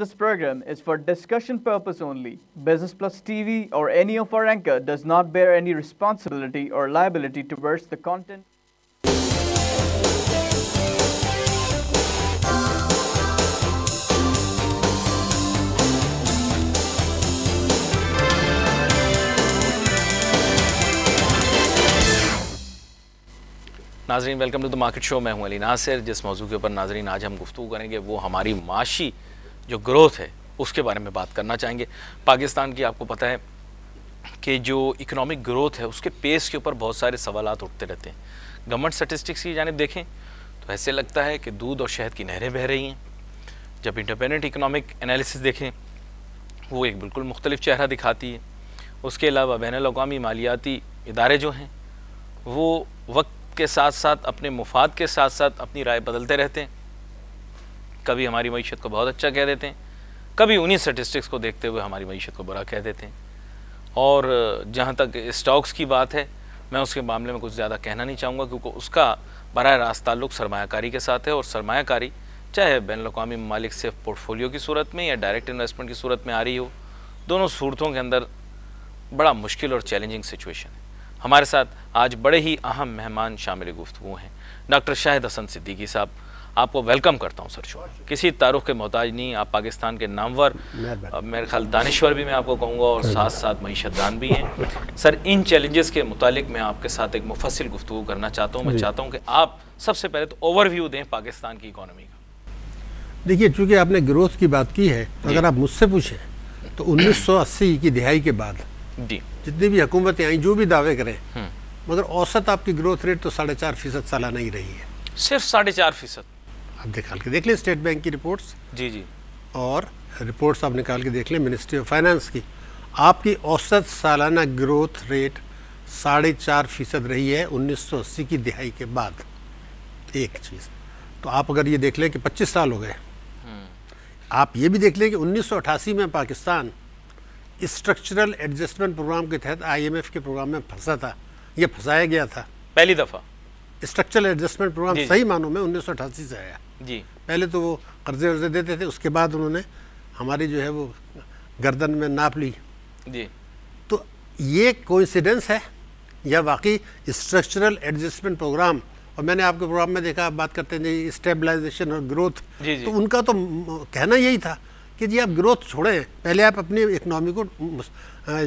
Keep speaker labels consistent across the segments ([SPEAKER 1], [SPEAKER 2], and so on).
[SPEAKER 1] This program is for discussion purpose only. Business Plus TV or any of our anchor does not bear any responsibility or liability towards the content. नाजरीन welcome to the market show मैं हूं अली नासिर जिस मौजू के ऊपर नाजरीन आज hum guftu karenge, wo hamari maashi. जो ग्रोथ है उसके बारे में बात करना चाहेंगे पाकिस्तान की आपको पता है कि जो इकोनॉमिक ग्रोथ है उसके पेस के ऊपर बहुत सारे सवाल उठते रहते हैं गवर्नमेंट स्टेटिस्टिक्स की जानब देखें तो ऐसे लगता है कि दूध और शहद की नहरें बह रही हैं जब इंडिपेंडेंट इकोनॉमिक एनालिसिस देखें वो एक बिल्कुल मुख्तलिफ चेहरा दिखाती है उसके अलावा बैन अवी मालियाती इदारे जो हैं वो वक्त के साथ साथ अपने मुफाद के साथ साथ अपनी राय बदलते रहते हैं कभी हमारी मीशत को बहुत अच्छा कह देते हैं कभी उन्हीं स्टेटिस्टिक्स को देखते हुए हमारी मीशत को बुरा कह देते हैं और जहाँ तक स्टॉक्स की बात है मैं उसके मामले में कुछ ज़्यादा कहना नहीं चाहूँगा क्योंकि उसका बर रास्त ताल्लुक सरमाकारी के साथ है और सरमाकारी चाहे बैन अवी ममालिक से पोर्टफोलियो की सूरत में या डायरेक्ट इन्वेस्टमेंट की सूरत में आ रही हो दोनों सूरतों के अंदर बड़ा मुश्किल और चैलेंजिंग सिचुएशन है हमारे साथ आज बड़े ही अहम मेहमान शामिल गुफ्तु हैं डॉक्टर शाहिद हसन सिद्दीकी साहब आपको वेलकम करता हूँ सर शो किसी तारुख के मोहताज नहीं आप पाकिस्तान के नामवर मेरे ख्याल दानश्वर भी मैं आपको कहूँगा और साथ साथ मीशतदान भी हैं सर इन चैलेंजेस के मुतालिक मैं आपके साथ एक मुफसिल गुफ्तु करना चाहता हूँ मैं चाहता हूँ कि आप सबसे पहले तो ओवरव्यू दें पाकिस्तान की इकानमी का
[SPEAKER 2] देखिए चूँकि आपने ग्रोथ की बात की है तो अगर आप मुझसे पूछें तो उन्नीस की दिहाई के बाद जी जितनी भी हुकूमतें आई जो भी दावे करें हम्म। मगर औसत आपकी ग्रोथ रेट तो साढ़े चार फीसद सालाना ही रही है
[SPEAKER 1] सिर्फ साढ़े चार फीसद
[SPEAKER 2] आप निकाल के देख लें स्टेट बैंक की रिपोर्ट्स जी जी और रिपोर्ट्स आप निकाल के देख लें मिनिस्ट्री ऑफ फाइनेंस की आपकी औसत सालाना ग्रोथ रेट साढ़े चार फीसद रही है 1980 की दिहाई के बाद एक चीज़ तो आप अगर ये देख लें कि 25 साल हो गए हम्म। आप ये भी देख लें कि 1988 में पाकिस्तान स्ट्रक्चरल एडजस्टमेंट प्रोग्राम के तहत आईएमएफ के प्रोग्राम में फंसा था यह फंसाया गया था पहली दफ़ा स्ट्रक्चरल एडजस्टमेंट प्रोग्राम सही मानों में उन्नीस से आया जी पहले तो वो कर्जे वर्जे देते थे उसके बाद उन्होंने हमारी जो है वो गर्दन में नाप ली जी तो ये कोइंसिडेंस है या वाकई स्ट्रक्चरल एडजस्टमेंट प्रोग्राम और मैंने आपके प्रोग्राम में देखा आप बात करते हैं जी स्टेबलाइजेशन और ग्रोथ जी जी। तो उनका तो कहना यही था कि जी आप ग्रोथ छोड़ें पहले आप अपनी इकनॉमी को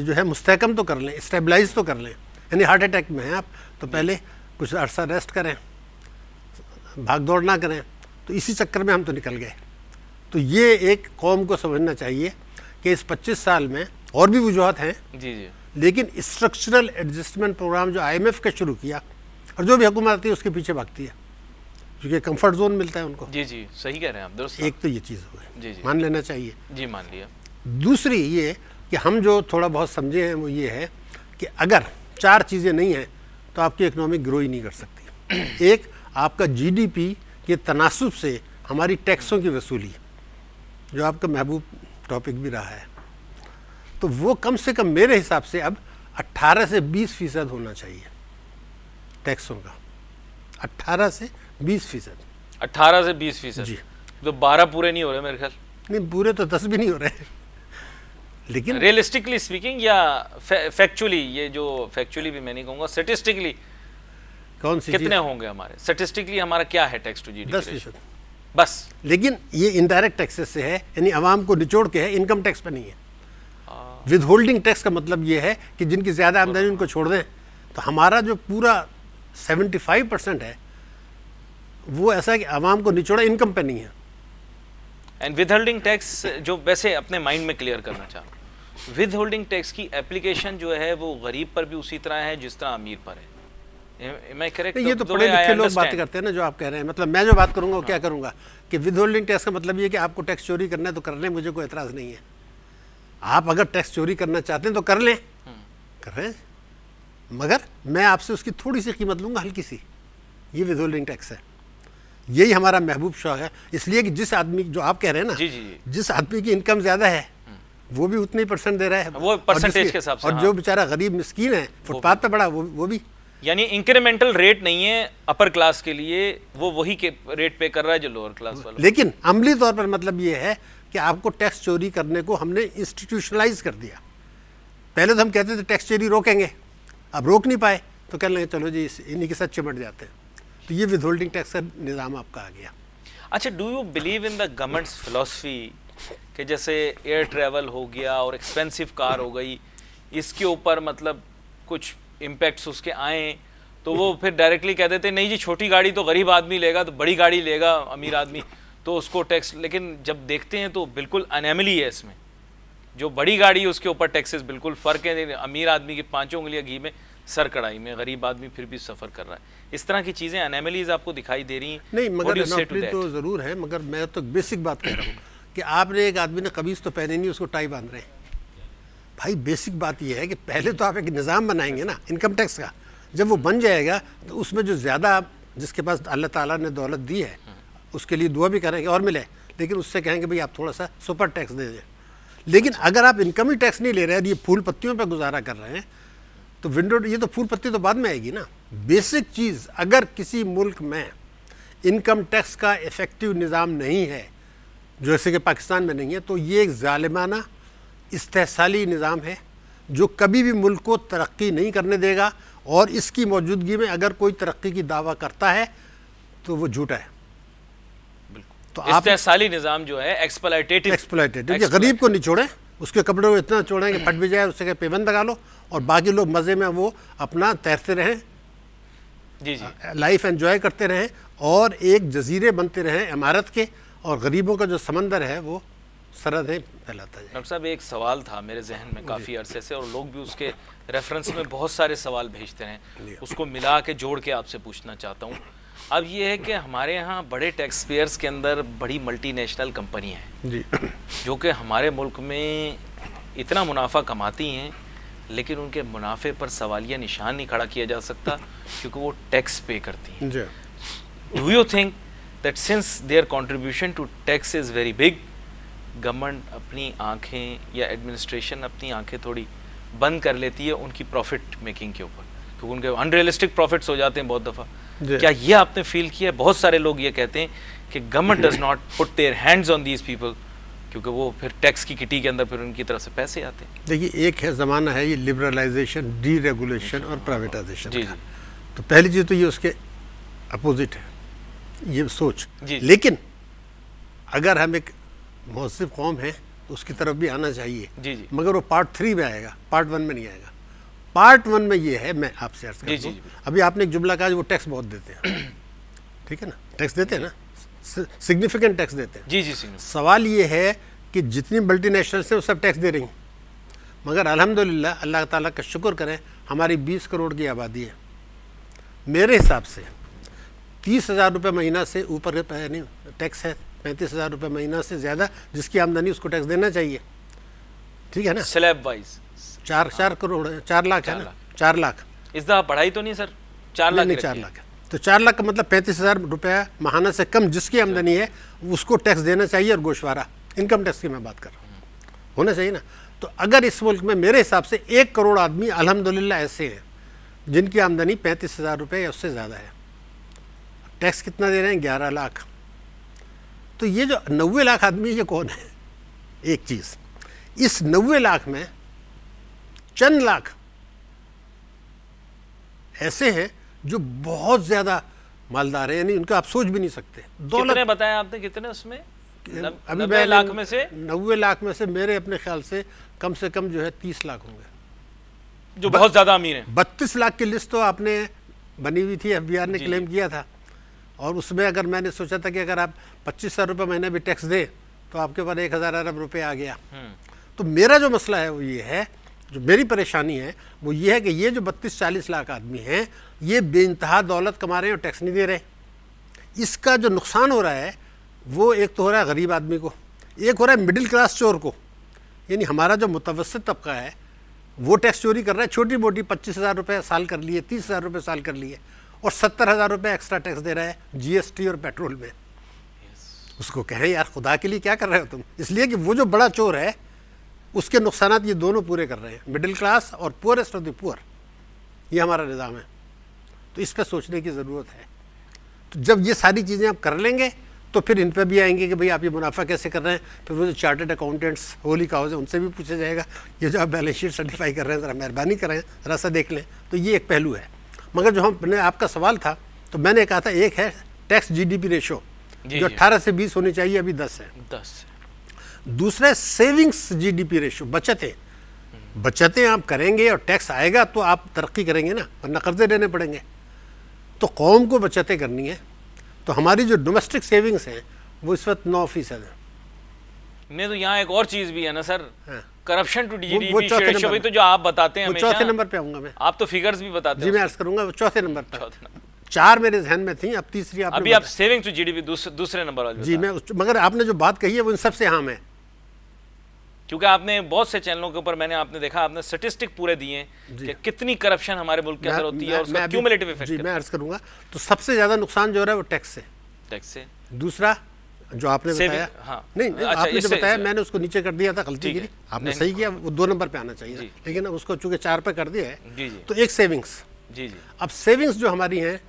[SPEAKER 2] जो है मुस्तकम तो कर लें स्टेबलाइज तो कर लें यानी हार्ट अटैक में हैं आप तो पहले कुछ अर्सा रेस्ट करें भाग दौड़ ना करें तो इसी चक्कर में हम तो निकल गए तो ये एक कौम को समझना चाहिए कि इस 25 साल में और भी वजूहत हैं जी जी लेकिन स्ट्रक्चरल एडजस्टमेंट प्रोग्राम जो आईएमएफ का शुरू किया और जो भी हुकूमत आती है उसके पीछे भागती है क्योंकि कंफर्ट जोन मिलता है उनको
[SPEAKER 1] जी जी सही कह रहे हैं आप दोस्त एक तो ये चीज़ हो गई जी जी
[SPEAKER 2] मान लेना चाहिए जी मान लिया दूसरी ये कि हम जो थोड़ा बहुत समझे हैं वो ये है कि अगर चार चीज़ें नहीं हैं तो आपकी इकनॉमी ग्रो ही नहीं कर सकती एक आपका जीडीपी के तनासब से हमारी टैक्सों की वसूली जो आपका महबूब टॉपिक भी रहा है तो वो कम से कम मेरे हिसाब से अब 18 से 20 फीसद होना चाहिए टैक्सों का 18 से 20 फीसद
[SPEAKER 1] अठारह से बीस फीसद जी तो बारह पूरे नहीं हो रहे मेरे ख्याल
[SPEAKER 2] नहीं पूरे तो दस भी नहीं हो रहे लेकिन
[SPEAKER 1] रियलिस्टिकली स्पीकिंग या फैक्चुअली ये जो फैक्चुअली भी मैं नहीं कहूंगा स्टेटिस्टिकली
[SPEAKER 2] कौन सी कितने होंगे
[SPEAKER 1] हमारे स्टेटिस्टिकली हमारा क्या है टैक्स टू जी दस फीसद बस
[SPEAKER 2] लेकिन ये इनडायरेक्ट टैक्सेस से है यानी आवाम को निचोड़ के है इनकम टैक्स पर नहीं है विद होल्डिंग टैक्स का मतलब ये है कि जिनकी ज़्यादा आमदनी उनको छोड़ दें तो हमारा जो पूरा 75 परसेंट है वो ऐसा है कि आवाम को निचोड़ा इनकम पर नहीं है
[SPEAKER 1] एंड विद होल्डिंग टैक्स जो वैसे अपने माइंड में क्लियर करना चाह रहा हूँ विद होल्डिंग टैक्स की एप्लीकेशन जो है वो गरीब पर भी उसी तरह है जिस तरह अमीर पर है मैं तो ये तो, तो, तो पढ़े लिखे लोग बात
[SPEAKER 2] करते हैं ना जो आप कह रहे हैं मतलब मैं जो बात करूंगा वो क्या हाँ। करूंगा कि विद होल्डिंग टैक्स का मतलब ये कि आपको टैक्स चोरी करना है तो कर लें मुझे कोई एतराज़ नहीं है आप अगर टैक्स चोरी करना चाहते हैं तो कर लें
[SPEAKER 3] हम्म।
[SPEAKER 2] कर रहे हैं मगर मैं आपसे उसकी थोड़ी सी कीमत लूंगा हल्की सी ये विद होल्डिंग टैक्स है यही हमारा महबूब शौक है इसलिए कि जिस आदमी जो आप कह रहे हैं ना जी जी जिस आदमी की इनकम ज़्यादा है हम्म। वो भी उतने परसेंट दे रहा है वो परसेंटेज के हिसाब से और हाँ। जो बेचारा गरीब मिस्कीन है फुटपाथ पे बड़ा वो वो भी
[SPEAKER 1] यानी इंक्रीमेंटल रेट नहीं है अपर क्लास के लिए वो वही के रेट पे कर रहा है जो लोअर क्लास वाला लेकिन
[SPEAKER 2] अमली तौर पर मतलब ये है कि आपको टैक्स चोरी करने को हमने इंस्टीट्यूशनलाइज कर दिया पहले तो हम कहते थे टैक्स चोरी रोकेंगे अब रोक नहीं पाए तो कह लेंगे चलो जी इन्हीं के साथ चिमट जाते हैं तो ये विद होल्डिंग टैक्स का निज़ाम आपका आ गया
[SPEAKER 1] अच्छा do you believe in the government's philosophy कि जैसे एयर ट्रैवल हो गया और एक्सपेंसिव कार हो गई इसके ऊपर मतलब कुछ इम्पैक्ट्स उसके आए तो वो फिर डायरेक्टली कह देते नहीं जी छोटी गाड़ी तो गरीब आदमी लेगा तो बड़ी गाड़ी लेगा अमीर आदमी तो उसको टैक्स लेकिन जब देखते हैं तो बिल्कुल अनैमली है इसमें जो बड़ी गाड़ी है उसके ऊपर टैक्सेस बिल्कुल फ़र्क है अमीर आदमी की पाँचों उंगलियाँ घी में सर कड़ाई में गरीब आदमी फिर भी सफर कर रहा है इस तरह की चीजें अनैमलीज आपको दिखाई दे रही नहीं मगर तो
[SPEAKER 2] जरूर है मगर मैं तो बेसिक बात कह रहा हूँ कि आपने एक आदमी ने कभी तो पहने नहीं उसको टाई बांध रहे भाई बेसिक बात यह है कि पहले तो आप एक निज़ाम बनाएंगे ना इनकम टैक्स का जब वो बन जाएगा तो उसमें जो ज़्यादा आप जिसके पास अल्लाह ताला ने दौलत दी है उसके लिए दुआ भी करेंगे और मिले लेकिन उससे कहेंगे भाई आप थोड़ा सा सुपर टैक्स दे दें लेकिन अगर आप इनकम ही टैक्स नहीं ले रहे हैं ये फूल पत्तियों पर गुजारा कर रहे हैं तो विंडो ये तो फूल पत्ती तो बाद में आएगी ना बेसिक चीज़ अगर किसी मुल्क में इनकम टैक्स का इफ़ेक्टिव निज़ाम नहीं है जैसे कि पाकिस्तान में नहीं है तो ये एक ालिमाना इस्तेसाली निज़ाम है जो कभी भी मुल्क को तरक्की नहीं करने देगा और इसकी मौजूदगी में अगर कोई तरक्की की दावा करता है तो वो झूठा है तो आप
[SPEAKER 1] साली निज़ाम जो है एक्सप्लाइटेटिव एक्सप्लाइटेटिव गरीब
[SPEAKER 2] को नहीं छोड़े उसके कपड़े को इतना छोड़ें कि फट भी जाए उससे पेबंद लगा लो और बाकी लोग मज़े में वो अपना तैरते रहें जी जी लाइफ एंजॉय करते रहें और एक जजीरे बनते रहें इमारत के और गरीबों का जो समंदर है वो है फैलाता है
[SPEAKER 1] डॉक्टर साहब एक सवाल था मेरे जहन में काफ़ी अरसे से और लोग भी उसके रेफरेंस में बहुत सारे सवाल भेजते रहे उसको मिला के जोड़ के आपसे पूछना चाहता हूँ अब ये है कि हमारे यहाँ बड़े टैक्स पेयर्स के अंदर बड़ी मल्टीनेशनल कंपनियाँ हैं जी जो कि हमारे मुल्क में इतना मुनाफा कमाती हैं लेकिन उनके मुनाफे पर सवालिया निशान नहीं खड़ा किया जा सकता क्योंकि वो टैक्स पे करती हैं do you think that since their contribution to tax is very big government अपनी आंखें या एडमिनिस्ट्रेशन अपनी आंखें थोड़ी बंद कर लेती है उनकी प्रॉफिट मेकिंग के ऊपर क्योंकि उनके अनरियलिस्टिक प्रॉफिट्स हो जाते हैं बहुत दफ़ा क्या ये आपने फील किया है बहुत सारे लोग ये कहते हैं कि government does not put their hands on these people क्योंकि वो फिर टैक्स की किटी के अंदर फिर उनकी तरफ से पैसे आते
[SPEAKER 2] हैं देखिए एक है ज़माना है ये लिबरलाइजेशन डीरेगुलेशन और प्राइवेटाइजेशन जी, जी तो पहली चीज़ तो ये उसके अपोजिट है ये सोच जी लेकिन अगर हम एक महसिब कौम है तो उसकी तरफ भी आना चाहिए जी जी मगर वो पार्ट थ्री में आएगा पार्ट वन में नहीं आएगा पार्ट वन में ये है मैं आपसे अर्ज कर अभी आपने एक जुमला कहा वो टैक्स बहुत देते हैं ठीक है ना टैक्स देते हैं ना सिग्निफिकेंट टैक्स देते हैं जी जी सवाल ये है कि जितनी मल्टी नेशनल हैं वो सब टैक्स दे रही हैं मगर अलहमदिल्ला अल्लाह ताला का शुक्र करें हमारी 20 करोड़ की आबादी है मेरे हिसाब से तीस हज़ार रुपये महीना से ऊपर यानी टैक्स है पैंतीस हज़ार रुपये महीना से ज़्यादा जिसकी आमदनी उसको टैक्स देना चाहिए ठीक है ना
[SPEAKER 1] स्लैब वाइज
[SPEAKER 2] चार चार करोड़ चार लाख है ना चार लाख
[SPEAKER 1] इस दफ़ा पढ़ाई तो नहीं सर चार लाख नहीं चार लाख
[SPEAKER 2] तो चार लाख का मतलब पैंतीस हज़ार रुपया महाना से कम जिसकी आमदनी है उसको टैक्स देना चाहिए और गोशवारा इनकम टैक्स की मैं बात कर रहा हूँ होना चाहिए ना तो अगर इस मुल्क में मेरे हिसाब से एक करोड़ आदमी अलहमदिल्ला ऐसे हैं जिनकी आमदनी पैंतीस हज़ार रुपये या उससे ज़्यादा है टैक्स कितना दे रहे हैं ग्यारह लाख तो ये जो नबे लाख आदमी ये कौन है एक चीज़ इस नब्बे लाख में चंद लाख ऐसे हैं जो बहुत ज़्यादा मालदार है यानी उनका आप सोच भी नहीं सकते
[SPEAKER 1] ने बताया आपने कितने उसमें
[SPEAKER 2] अभी नब्बे लाख में
[SPEAKER 1] से नब्बे
[SPEAKER 2] लाख में से मेरे अपने ख्याल से कम से कम जो है तीस लाख होंगे जो बहुत ज़्यादा अमीर हैं बत्तीस लाख की लिस्ट तो आपने बनी हुई थी एफ ने क्लेम किया था और उसमें अगर मैंने सोचा था कि अगर आप पच्चीस हज़ार रुपये महीने भी टैक्स दें तो आपके पास एक हज़ार अरब रुपये आ गया हम्म। तो मेरा जो मसला है वो ये है जो मेरी परेशानी है वो ये है कि ये जो बत्तीस चालीस लाख आदमी हैं ये बेानतहा दौलत कमा रहे हैं और टैक्स नहीं दे रहे इसका जो नुकसान हो रहा है वो एक तो हो रहा है गरीब आदमी को एक हो रहा है मिडिल क्लास चोर को यानी हमारा जो मुतवसत तबका है वो टैक्स चोरी कर रहा है छोटी मोटी पच्चीस हज़ार रुपये साल कर लिए तीस हज़ार रुपये साल कर लिए और सत्तर हज़ार रुपये एक्स्ट्रा टैक्स दे रहा है जीएसटी और पेट्रोल में yes. उसको कहें यार खुदा के लिए क्या कर रहे हो तुम इसलिए कि वो जो बड़ा चोर है उसके नुकसान ये दोनों पूरे कर रहे हैं मिडिल क्लास और पुअरेस्ट ऑफ द पुअर ये हमारा निज़ाम है तो इस पर सोचने की ज़रूरत है तो जब ये सारी चीज़ें आप कर लेंगे तो फिर इन पर भी आएंगे कि भाई आप ये मुनाफा कैसे कर रहे हैं फिर वो जो चार्टेड अकाउंटेंट्स होली काउज है उनसे भी पूछा जाएगा ये जो आप बैलेंस शीट सर्टिफाई कर रहे हैं ज़रा मेहरबानी करें ज़रा सा देख लें तो ये एक पहलू है मगर जो हमने आपका सवाल था तो मैंने कहा था एक है tax G D P ratio जो अट्ठारह से बीस होनी चाहिए अभी दस है दस दूसरा है सेविंग्स जीडीपी रेशियो बचतें बचतें आप करेंगे और टैक्स आएगा तो आप तरक्की करेंगे ना वरना कर्जे देने पड़ेंगे तो कौम को बचतें करनी है तो हमारी जो डोमेस्टिक सेविंग्स हैं वो इस वक्त नौ फीसद
[SPEAKER 1] है नहीं तो यहाँ एक और चीज़ भी है ना सर करप्शन टू जीडीपी तो जो आप बताते हैं चौथे नंबर पे आऊंगा मैं आप तो फिगर्स भी बताते जी मैं करूंगा चौथे नंबर पर
[SPEAKER 2] चार मेरे जहन में थी अब तीसरी आप अभी आप
[SPEAKER 1] सेविंग टू जीडीपी दूसरे नंबर जी मैं
[SPEAKER 2] मगर आपने जो बात कही है वो इन सबसे आम है
[SPEAKER 1] क्योंकि आपने बहुत से चैनलों के ऊपर मैंने आपने देखा आपने स्टेटिस्टिक पूरे दिए कि कितनी करप्शन हमारे मुल्क के अंदर होती है और उसका क्यूमुलेटिव इफेक्ट जी मैं अर्ज
[SPEAKER 2] करूंगा तो सबसे ज्यादा नुकसान जो है वो टैक्स से टैक्स से दूसरा जो आपने बताया हाँ। नहीं, नहीं अच्छा, आपने जो बताया मैंने उसको नीचे कर दिया था गलती के लिए आपने सही किया वो दो नंबर पे आना चाहिए लेकिन अब उसको चूंकि चार पे कर दिया है तो एक सेविंग्स जी जी अब सेविंग्स जो हमारी हैं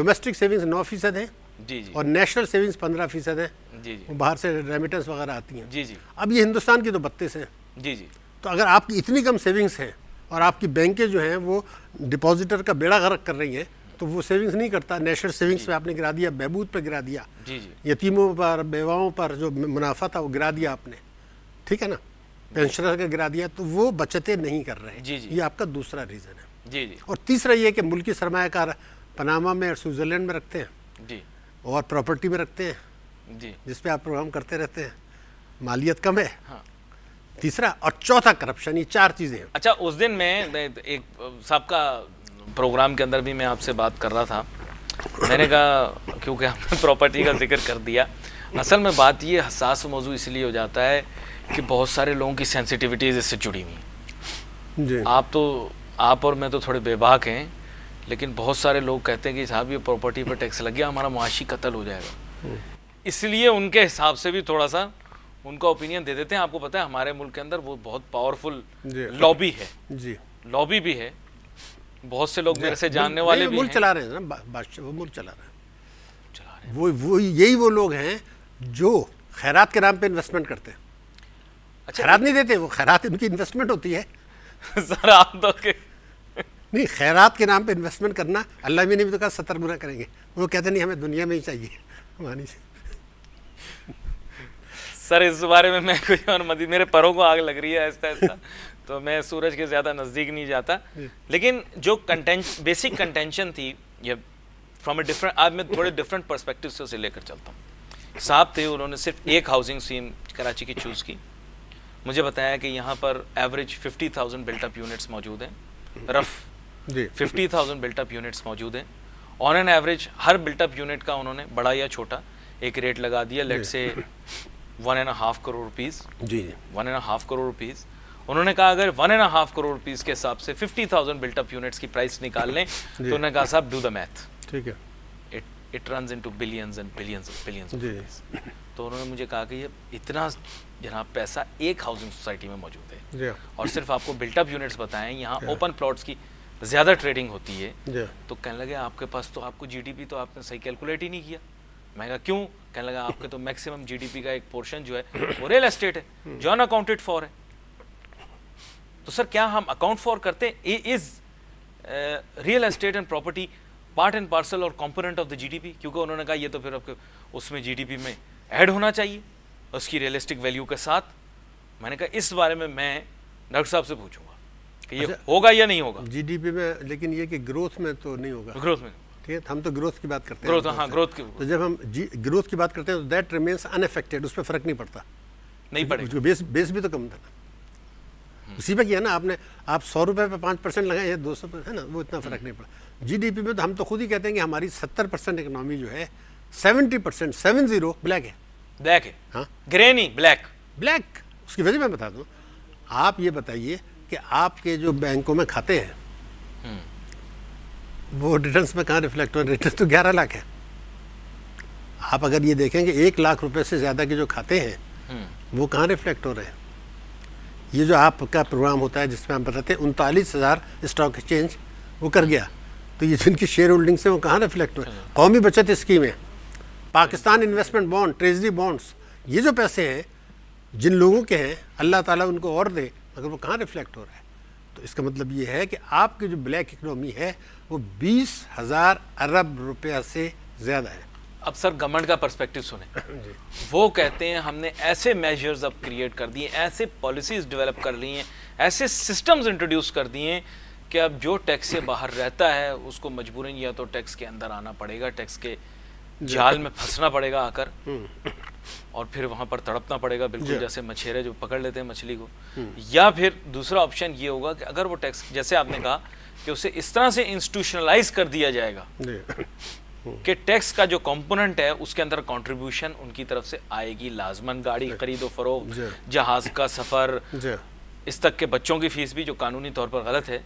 [SPEAKER 2] डोमेस्टिक सेविंग्स नौ फीसद है जी जी और नेशनल सेविंग्स पंद्रह फीसद है जी जी बाहर से रेमिटेंस वगैरह आती हैं जी जी अब ये हिंदुस्तान की तो बत्तीस हैं जी जी तो अगर आपकी इतनी कम सेविंग्स हैं और आपकी बैंकें जो हैं वो डिपॉजिटर का बेड़ा गर्क कर रही हैं तो वो सेविंग्स नहीं करता नेशनल सेविंग्स में आपने गिरा दिया बहबूद पर गिरा दिया जी जी यतीमों पर बेवाओं पर जो मुनाफा था वो गिरा दिया आपने ठीक है ना पेंशनर का गिरा दिया तो वो बचतें नहीं कर रहे हैं जी जी ये आपका दूसरा रीज़न है जी जी और तीसरा ये कि मुल्की सरमाकार पनामा में और स्विट्ज़रलैंड में रखते हैं जी और प्रॉपर्टी में रखते हैं जी जिसपे आप प्रोग्राम करते रहते हैं मालियत कम है
[SPEAKER 1] हाँ। तीसरा और चौथा करप्शन ये चार चीजें हैं अच्छा उस दिन में एक सबका प्रोग्राम के अंदर भी मैं आपसे बात कर रहा था मैंने कहा क्योंकि आपने प्रॉपर्टी का जिक्र कर दिया असल में बात ये हसास मौजू इसलिए हो जाता है कि बहुत सारे लोगों की सेंसिटिविटीज इससे जुड़ी
[SPEAKER 3] हुई
[SPEAKER 1] आप तो आप और मैं तो थोड़े बेबाक हैं लेकिन बहुत सारे लोग कहते हैं कि साहब ये प्रॉपर्टी पर टैक्स लग गया हमारा मुआशी कत्ल हो जाएगा इसलिए उनके हिसाब से भी थोड़ा सा उनका ओपिनियन दे देते हैं आपको पता है हमारे मुल्क के अंदर वो बहुत पावरफुल लॉबी है जी लॉबी भी है बहुत से लोग मेरे से जानने वाले भी चला
[SPEAKER 2] रहे हैं ना वो मुल्क चला रहे वो वो यही वो लोग हैं जो खैरात के नाम पे इन्वेस्टमेंट करते हैं अच्छा खैरात नहीं देते वो खैरात इनकी इन्वेस्टमेंट होती है सर आप तो नहीं खैरात के नाम पे इन्वेस्टमेंट करना अल्लाह भी नहीं तो कहा सत्तर गुना करेंगे वो कहते नहीं हमें दुनिया में ही चाहिए हमारी
[SPEAKER 1] सर इस बारे में मैं कोई और मजीद मेरे परों को आग लग रही है ऐसा ऐसा तो मैं सूरज के ज़्यादा नज़दीक नहीं जाता लेकिन जो कंटेंश बेसिक कंटेंशन थी ये फ्रॉम अ डिफरेंट आज मैं थोड़े डिफरेंट परस्पेक्टिव से उसे लेकर चलता हूँ साहब थे उन्होंने सिर्फ एक हाउसिंग स्कीम कराची की चूज़ की मुझे बताया कि यहाँ पर average fifty thousand built up units मौजूद हैं rough fifty thousand built up units मौजूद हैं ऑन एन एवरेज हर बिल्टअप यूनिट का उन्होंने बड़ा या छोटा एक रेट लगा दिया लेट से one and half crore rupees जी one and half crore rupees उन्होंने कहा अगर one and half crore rupees के हिसाब से फिफ्टी थाउजेंड बिल्टअप यूनिट्स की प्राइस निकाल लें तो उन्होंने कहा साहब डू द मैथ ठीक है it it run into billions and billions billions तो उन्होंने मुझे कहा कि ये इतना जनाब पैसा एक हाउसिंग सोसाइटी में मौजूद है और सिर्फ आपको बिल्टअप यूनिट्स बताएं यहाँ ओपन प्लॉट्स की ज़्यादा ट्रेडिंग होती है तो कहने लगे आपके पास तो आपको जीडीपी तो आपने सही कैलकुलेट ही नहीं किया मैं कहा क्यों कहने लगा आपके तो मैक्सिमम जीडीपी का एक पोर्शन जो है वो रियल एस्टेट है hmm. जो अनअकाउंटेड फॉर है तो सर क्या हम अकाउंट फॉर करते हैं is real estate and property part and parcel और कॉम्पोनेंट ऑफ द जीडीपी क्योंकि उन्होंने कहा ये तो फिर आपके उसमें जीडीपी में ऐड होना चाहिए उसकी रियलिस्टिक वैल्यू के साथ मैंने कहा इस बारे में मैं डॉक्टर साहब से पूछूंगा कि ये अच्छा।
[SPEAKER 2] होगा या नहीं होगा जीडीपी में लेकिन ये कि ग्रोथ में तो नहीं होगा ग्रोथ में ठीक है हम तो ग्रोथ की बात करते ग्रोथ, हैं हाँ, ग्रोथ की तो जब हम ग्रोथ की बात करते हैं तो दैट रिमेन्स अनफेक्टेड उस पर फर्क नहीं पड़ता नहीं पड़ेगा बेस बेस भी तो कम था हम्म। उसी पर किया ना आपने आप सौ रुपये पे पाँच परसेंट लगाए या दो सौ है ना वो इतना फर्क हम्म। नहीं पड़ा जीडीपी में तो हम तो खुद ही कहते हैं कि हमारी सत्तर परसेंट इकोनॉमी जो है seventy percent seven zero black है
[SPEAKER 1] ब्लैक है हाँ
[SPEAKER 2] ग्रेनी ब्लैक ब्लैक उसकी वजह मैं बता दूँ आप ये बताइए कि आपके जो बैंकों में खाते
[SPEAKER 3] हैं
[SPEAKER 2] वो रिटर्न में कहाँ रिफ्लेक्ट हो रिटर्न तो ग्यारह लाख है आप अगर ये देखेंगे एक लाख रुपए से ज़्यादा के जो खाते हैं वो कहाँ रिफ्लेक्ट हो रहे हैं ये जो आपका प्रोग्राम होता है जिसमें आप बताते हैं उनतालीस हज़ार स्टॉक एक्सचेंज वो कर गया तो ये जिनकी शेयर होल्डिंग से वो कहाँ रिफ्लेक्ट हुए कौमी बचत स्कीम है Pakistan investment bond treasury bonds ये जो पैसे हैं जिन लोगों के हैं अल्लाह ताला उनको और दे अगर वो कहाँ रिफ्लेक्ट हो रहा है तो इसका मतलब ये है कि आपकी जो ब्लैक इकनॉमी है वो बीस हज़ार अरब रुपया से ज़्यादा है
[SPEAKER 1] अब सर गवर्नमेंट का पर्सपेक्टिव सुने वो कहते हैं हमने ऐसे मेजर्स अब क्रिएट कर दिए ऐसे पॉलिसीज डेवलप कर ली हैं ऐसे सिस्टम्स इंट्रोड्यूस कर दिए हैं कि अब जो टैक्स से बाहर रहता है उसको मजबूरन या तो टैक्स के अंदर आना पड़ेगा टैक्स के जाल में फंसना पड़ेगा आकर हम्म। और फिर वहां पर तड़पना पड़ेगा बिल्कुल जैसे मछेरे जो पकड़ लेते हैं मछली को हम्म। या फिर दूसरा ऑप्शन ये होगा कि अगर वो टैक्स जैसे आपने कहा कि उसे इस तरह से इंस्टीट्यूशनलाइज कर दिया जाएगा हम्म। कि टैक्स का जो कंपोनेंट है उसके अंदर कंट्रीब्यूशन उनकी तरफ से आएगी लाजमन गाड़ी खरीदो फरोख जहाज का सफर इस तक के बच्चों की फीस भी जो कानूनी तौर पर गलत है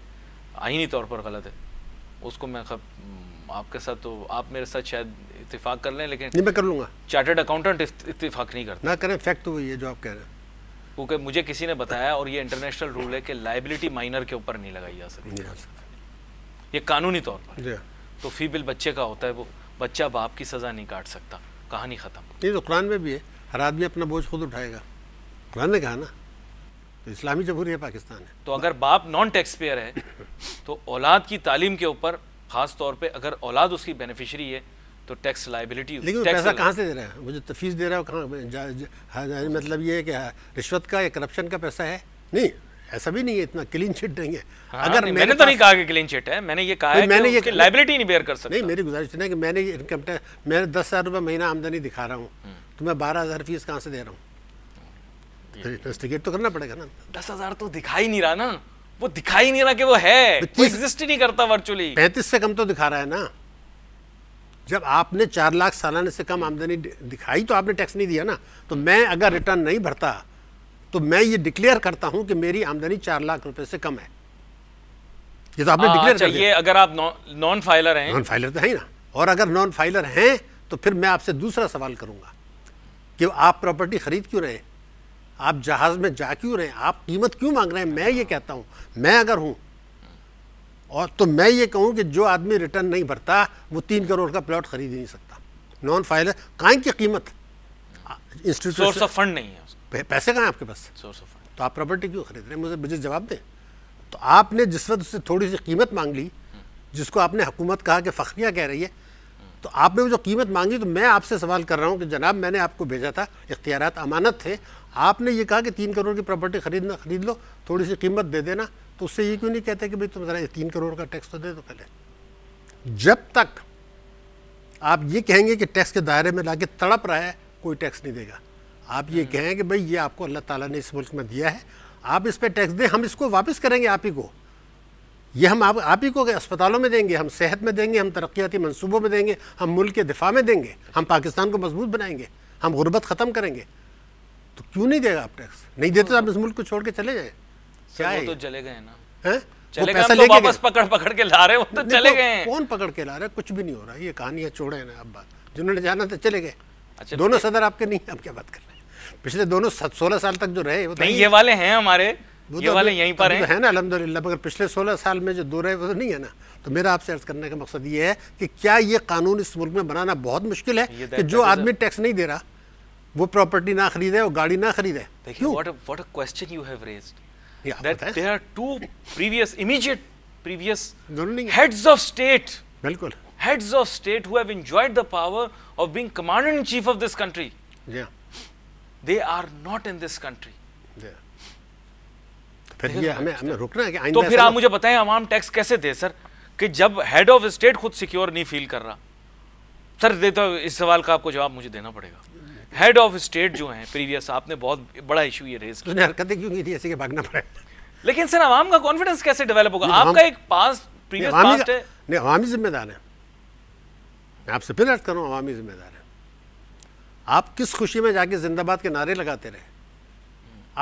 [SPEAKER 1] आइनी तौर पर गलत है उसको मैं आपके साथ तो आप मेरे साथ शायद इतफाक कर लें लेकिन नहीं मैं कर लूंगा चार्टर्ड अकाउंटेंट इतफाक नहीं करता
[SPEAKER 2] ना करें फैक्ट तो वही है जो आप कह रहे हैं
[SPEAKER 1] क्योंकि मुझे किसी ने बताया और ये इंटरनेशनल रूल है कि लाइबिलिटी माइनर के ऊपर नहीं लगाई जा सकती ये कानूनी तौर पर तो फी बिल बच्चे का होता है वो बच्चा बाप की सज़ा नहीं काट सकता कहानी ख़त्म
[SPEAKER 2] ये तो कुरान में भी है हर आदमी अपना बोझ खुद उठाएगा कुरान ने कहा ना तो इस्लामी जमहूरी है पाकिस्तान है
[SPEAKER 1] तो अगर बाप नॉन टैक्स पेयर है तो औलाद की तालीम के ऊपर खास तौर पे अगर औलाद उसकी बेनिफिशियरी है तो टैक्स लाइबिलिटी लेकिन टैक्स पैसा कहाँ से
[SPEAKER 2] दे रहा है वो जो तफीस दे रहा है कहाँ मतलब ये है कि हाँ, रिश्वत का या करप्शन का पैसा है नहीं ऐसा भी नहीं है इतना क्लीन चिट नहीं है हाँ, अगर नहीं, मैंने तो नहीं कहा
[SPEAKER 1] कि क्लीन चिट है मैंने ये कहा है मैंने ये लाइबिलिटी नहीं बेयर कर सकता नहीं मेरी
[SPEAKER 2] गुजारिश है कि मैंने इनकम टैक्स मैंने दस हज़ार रुपये महीना आमदनी दिखा रहा हूँ हम्म। तो मैं बारह हज़ार फीस कहाँ से दे रहा
[SPEAKER 1] हूँ इन्वेस्टिगेट तो करना पड़ेगा ना दस हज़ार तो दिखा ही नहीं रहा ना वो दिखाई नहीं रहा कि वो है एग्जिस्ट तो ही नहीं करता वर्चुअली पैंतीस से कम तो दिखा रहा है ना
[SPEAKER 2] जब आपने चार लाख सालाना से कम आमदनी दिखाई तो आपने टैक्स नहीं दिया ना तो मैं अगर रिटर्न नहीं भरता तो मैं ये डिक्लेयर करता हूं कि मेरी आमदनी चार लाख रुपए से कम है ये
[SPEAKER 1] तो आपने डिक्लेयर हाँ, कर अच्छा, अगर आप नॉन फाइलर हैं नॉन फाइलर तो है ना
[SPEAKER 2] और अगर नॉन फाइलर हैं तो फिर मैं आपसे दूसरा सवाल करूंगा कि आप प्रॉपर्टी खरीद क्यों रहे हैं आप जहाज में जा क्यों रहे हैं आप कीमत क्यों मांग रहे हैं मैं ये कहता हूं मैं अगर हूं और तो मैं ये कहूँ कि जो आदमी रिटर्न नहीं भरता वो तीन करोड़ का प्लॉट खरीद ही नहीं सकता नॉन फाइल काय की कीमत सोर्स ऑफ फंड नहीं है पैसे कहाँ आपके पास सोर्स ऑफ फंड तो आप प्रॉपर्टी क्यों खरीद रहे हैं मुझे मुझे जवाब दें तो आपने जिस वक्त उससे थोड़ी सी कीमत मांग ली जिसको आपने हुकूमत कहा कि फखरिया कह रही है तो आपने जो कीमत मांगी तो मैं आपसे सवाल कर रहा हूँ कि जनाब मैंने आपको भेजा था इख्तियार अमानत थे आपने ये कहा कि तीन करोड़ की प्रॉपर्टी खरीदना खरीद लो थोड़ी सी कीमत दे देना तो उससे ये क्यों नहीं कहते कि भाई तुम जरा तीन करोड़ का टैक्स तो दे दो पहले जब तक आप ये कहेंगे कि टैक्स के दायरे में लाके तड़प रहा है कोई टैक्स नहीं देगा आप ये हम्म। कहें कि भाई ये आपको अल्लाह ताला ने इस मुल्क में दिया है आप इस पर टैक्स दें हम इसको वापस करेंगे आप ही को ये हम आप आप ही को अस्पतालों में देंगे हम सेहत में देंगे हम तरक्याती मनसूबों में देंगे हम मुल्क के दिफा में देंगे हम पाकिस्तान को मजबूत बनाएंगे हम गुर्बत ख़त्म करेंगे तो क्यों नहीं देगा आप टैक्स नहीं देते तो आप इस मुल्क को छोड़ के चले जाए
[SPEAKER 1] क्या है तो चले गए ना है? चले तो वापस पकड़ पकड़ के ला रहे तो चले गए कौन
[SPEAKER 2] पकड़ के ला रहे कुछ भी नहीं हो रहा ये कहानियां छोड़े ना अब बात जिन्होंने जाना चले गए अच्छा दोनों सदर आपके नहीं क्या बात कर रहे हैं पिछले दोनों सोलह साल तक जो रहे वो तो नहीं ये
[SPEAKER 1] वाले हैं हमारे ये वाले यहीं पर हैं
[SPEAKER 2] ना मगर पिछले सोलह साल में जो दो रहे वो तो नहीं है ना तो मेरा आपसे अर्ज करने का मकसद ये है कि क्या ये कानून इस मुल्क में बनाना बहुत मुश्किल है कि जो आदमी टैक्स नहीं दे रहा वो प्रॉपर्टी ना खरीदे वो गाड़ी ना खरीदे
[SPEAKER 1] what a question you have raised that there are two previous immediate previous heads of state बिल्कुल heads of state who have enjoyed the power of being commander in chief of this country Yeah. They are not in this country.
[SPEAKER 2] फिर ये हमें हमें रुकना है कि आइंदा तो फिर आप मुझे
[SPEAKER 1] बताएं आवाम टैक्स कैसे दे सर कि जब हेड ऑफ स्टेट खुद सिक्योर नहीं फील कर रहा सर देता तो इस सवाल का आपको जवाब मुझे देना पड़ेगा हेड ऑफ स्टेट जो हैं प्रीवियस आपने बहुत बड़ा इशू ये रेज हरकतें क्यों की थी ऐसे के भागना पड़े लेकिन सर आवाम का कॉन्फिडेंस कैसे डेवलप होगा आपका एक पास प्रीवियस पास्ट है
[SPEAKER 2] नहीं अवामी जिम्मेदार है मैं आपसे फिर अर्थ करूँ अवामी जिम्मेदार है आप किस खुशी में जाके जिंदाबाद के नारे लगाते रहे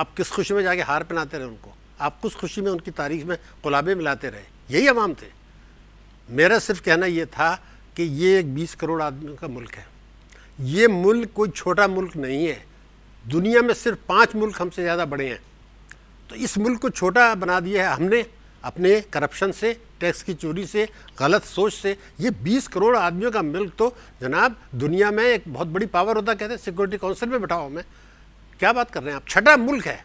[SPEAKER 2] आप किस खुशी में जाके हार पहनाते रहे उनको आप किस खुशी में उनकी तारीख में गुलाबे मिलाते रहे यही अवाम थे मेरा सिर्फ कहना यह था कि ये एक बीस करोड़ आदमी का मुल्क है ये मुल्क कोई छोटा मुल्क नहीं है दुनिया में सिर्फ पाँच मुल्क हमसे ज़्यादा बड़े हैं तो इस मुल्क को छोटा बना दिया है हमने अपने करप्शन से टैक्स की चोरी से गलत सोच से ये 20 करोड़ आदमियों का मिल्क तो जनाब दुनिया में एक बहुत बड़ी पावर होता कहते हैं सिक्योरिटी काउंसिल में बैठा हूँ मैं क्या बात कर रहे हैं आप छठा मुल्क है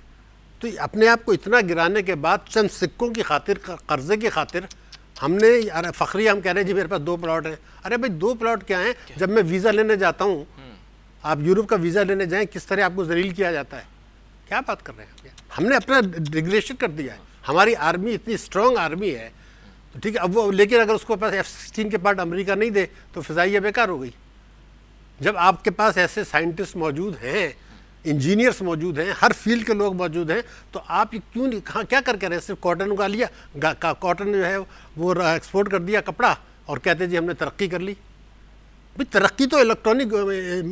[SPEAKER 2] तो अपने आप को इतना गिराने के बाद चंद सिक्कों की खातिर कर्जे की खातिर हमने अरे फखरी हम कह रहे हैं जी मेरे पास दो प्लॉट हैं अरे भाई दो प्लॉट क्या हैं जब मैं वीज़ा लेने जाता हूँ हम्म। आप यूरोप का वीज़ा लेने जाएं किस तरह आपको जलील किया जाता है क्या बात कर रहे हैं हमने अपना डिग्रेशन कर दिया है हमारी आर्मी इतनी स्ट्रांग आर्मी है तो ठीक है अब वो लेकिन अगर उसको पास एफ सिक्सटीन के पार्ट अमरीका नहीं दे तो फिजाइया बेकार हो गई जब आपके पास ऐसे साइंटिस्ट मौजूद हैं इंजीनियर्स मौजूद हैं हर फील्ड के लोग मौजूद हैं तो आप क्यों नहीं कहाँ क्या करके रहे सिर्फ कॉटन उगा लिया कॉटन जो है वो एक्सपोर्ट कर दिया कपड़ा और कहते जी हमने तरक्की कर ली भाई तरक्की तो इलेक्ट्रॉनिक